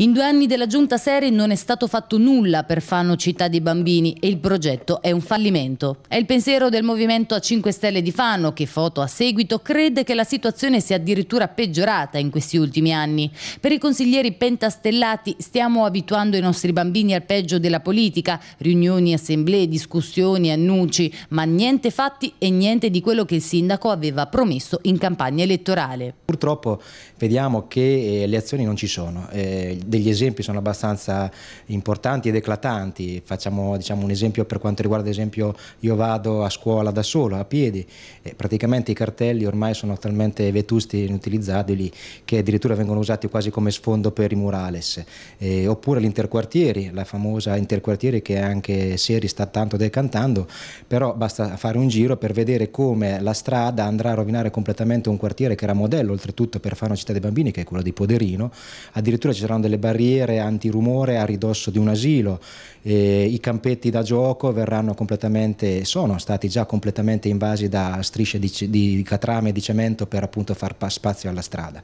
In due anni della giunta serie non è stato fatto nulla per Fano Città dei Bambini e il progetto è un fallimento. È il pensiero del Movimento a 5 Stelle di Fano che, foto a seguito, crede che la situazione sia addirittura peggiorata in questi ultimi anni. Per i consiglieri pentastellati stiamo abituando i nostri bambini al peggio della politica, riunioni, assemblee, discussioni, annunci, ma niente fatti e niente di quello che il sindaco aveva promesso in campagna elettorale. Purtroppo vediamo che eh, le azioni non ci sono. Eh, degli esempi sono abbastanza importanti ed eclatanti, facciamo diciamo, un esempio per quanto riguarda ad esempio io vado a scuola da solo, a piedi, e praticamente i cartelli ormai sono talmente vetusti e inutilizzabili che addirittura vengono usati quasi come sfondo per i murales, e, oppure l'interquartieri, la famosa interquartieri che anche Seri sta tanto decantando, però basta fare un giro per vedere come la strada andrà a rovinare completamente un quartiere che era modello oltretutto per fare una città dei bambini che è quella di Poderino, addirittura ci saranno delle barriere antirumore a ridosso di un asilo, eh, i campetti da gioco verranno completamente, sono stati già completamente invasi da strisce di, di catrame e di cemento per appunto far spazio alla strada.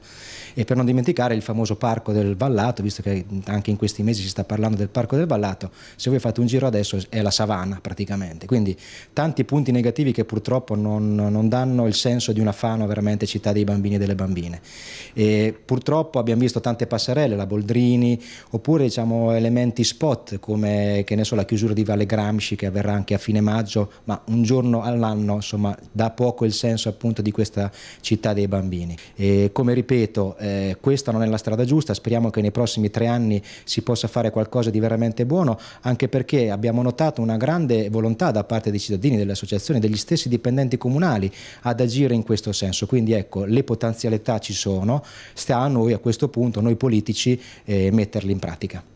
E per non dimenticare il famoso parco del Vallato, visto che anche in questi mesi si sta parlando del parco del Vallato, se voi fate un giro adesso è la savana praticamente, quindi tanti punti negativi che purtroppo non, non danno il senso di una Fano veramente città dei bambini e delle bambine. E purtroppo abbiamo visto tante passerelle, la Boldrini, scontrini oppure diciamo, elementi spot come so, la chiusura di Valle Gramsci che avverrà anche a fine maggio, ma un giorno all'anno insomma dà poco il senso appunto di questa città dei bambini. E come ripeto, eh, questa non è la strada giusta, speriamo che nei prossimi tre anni si possa fare qualcosa di veramente buono, anche perché abbiamo notato una grande volontà da parte dei cittadini, delle associazioni, degli stessi dipendenti comunali ad agire in questo senso. Quindi ecco, le potenzialità ci sono, sta a noi a questo punto, noi politici, e metterli in pratica.